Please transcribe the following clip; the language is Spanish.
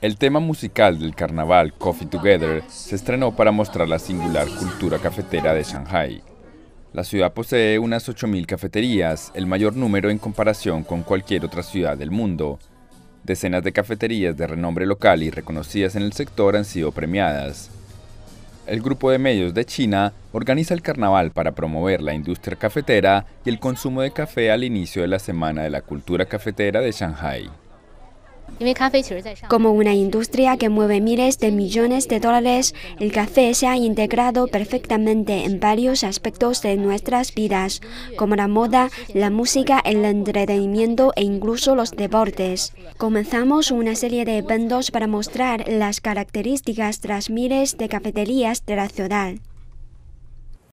El tema musical del carnaval Coffee Together se estrenó para mostrar la singular cultura cafetera de Shanghai. La ciudad posee unas 8.000 cafeterías, el mayor número en comparación con cualquier otra ciudad del mundo. Decenas de cafeterías de renombre local y reconocidas en el sector han sido premiadas. El grupo de medios de China organiza el carnaval para promover la industria cafetera y el consumo de café al inicio de la Semana de la Cultura Cafetera de Shanghai. Como una industria que mueve miles de millones de dólares, el café se ha integrado perfectamente en varios aspectos de nuestras vidas, como la moda, la música, el entretenimiento e incluso los deportes. Comenzamos una serie de eventos para mostrar las características tras miles de cafeterías de la ciudad.